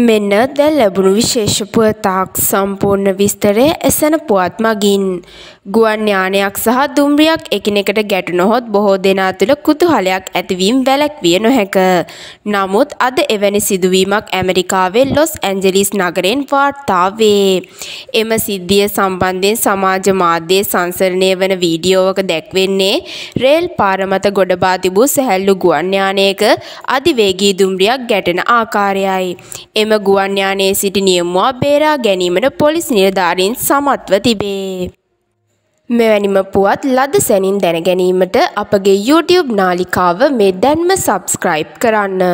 මෙන්න දැ ලැබුණු විශේෂ පුවතක් සම්පූර්ණ විස්තරය එසන පුවත් මගින්. ගුවන් ඥානයක් සහ දුම්රියක් එකිනෙකට ගැටුනොහොත් බොහෝ දෙනා තුළ කුතුහලයක් ඇතිවීම් වැලැක්විය නොහැක. නමුත් අද එවැනි සිදුවීමක් ඇමරිකාවේ ලොස් ඇන්ජලිස් නගරෙන් වාර්තාවේ. එම සිද්ධිය සම්බන්ධයෙන් සමාජ මාධ්‍යයේ සංසරණය වන වීඩියෝවක දැක්වෙන්නේ රේල් පාරමත ගොඩබා තිබූ සැහැල්ලු ගුවන් ඥානයක අධිවේගී දුම්රියක් ගැටෙන ආකාරයයි. එම ගුවන් යානයේ සිටි නියමුවා බේරා ගැනීමට පොලිස් නිලධාරීන් සමත්ව තිබේ. මෙවැනිම පුවත් ලද සැනින් දැනගැනීමට අපගේ YouTube නාලිකාව මේ දැන්ම සබස්ක්‍රයිබ් කරන්න.